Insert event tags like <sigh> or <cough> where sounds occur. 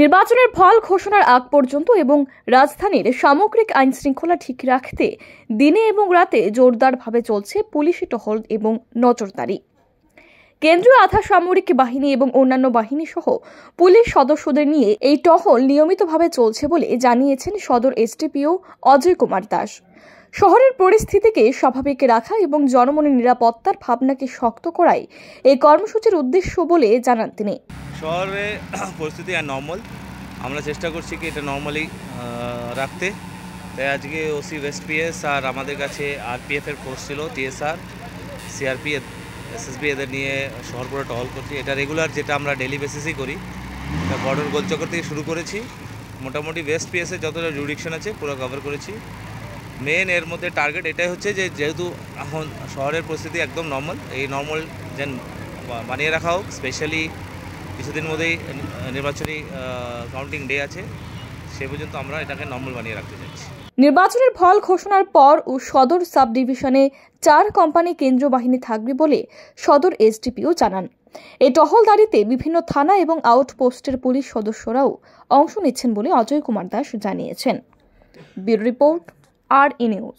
নির্বাচনের ফল ঘোষণার আগ পর্যন্ত এবং রাজধানীর সামগ্রিক আইন শৃঙ্খলা ঠিক রাখতে দিনে এবং রাতে জোরদারভাবে চলছে পুলিশি টহল এবং নজরদারি কেন্দ্রীয় আধা সামরিক বাহিনী এবং অন্যান্য বাহিনী সহ পুলিশ সদস্যদের নিয়ে এই টহল নিয়মিতভাবে চলছে বলে জানিয়েছেন সদর এসডিপিও অজয় কুমার দাস শহরের পরিস্থিতিকে স্বাভাবিক রাখা এবং জনমনের নিরাপত্তার ভাবনাকে শক্ত করাই এই কর্মসূচির উদ্দেশ্য বলে জানান তিনি শহরে <clears throat> পরিস্থিতি আর নর্মাল আমরা চেষ্টা করছি কি এটা নর্মালি রাখতে তাই আজকে ওসি ওয়েস্ট পিএস আর আমাদের কাছে আরপিএফের ফোর্স ছিল টিএসআর সিআরপি এসএসবি এদের নিয়ে শহর পুরো টহল করছি এটা রেগুলার যেটা আমরা ডেলি বেসিসই করি বর্ডার গোলচক্কর থেকে শুরু করেছি মোটামুটি ওয়েস্ট পিএসের যতটা জুডিকশন আছে পুরো কভার করেছি মেন এর মধ্যে টার্গেট এটাই হচ্ছে যে যেহেতু এখন শহরের পরিস্থিতি একদম নর্মাল এই নর্মাল যেন বানিয়ে রাখা হোক স্পেশালি কিছুদিন মধ্যেই নির্বাচনী কাউন্টিং ডে আছে সে পর্যন্ত আমরা এটাকে নর্মাল বানিয়ে রাখতে চাইছি নির্বাচনের ফল ঘোষণার পর ও সদর সাব ডিভিশনে চার কোম্পানি কেন্দ্র বাহিনী থাকবে বলে সদর এসডিপিও জানান এই টহলদারিতে বিভিন্ন থানা এবং আউটপোস্টের পুলিশ সদস্যরাও অংশ নিচ্ছেন বলে অজয় কুমার দাস জানিয়েছেন ব্যুরো রিপোর্ট আর ই নিউজ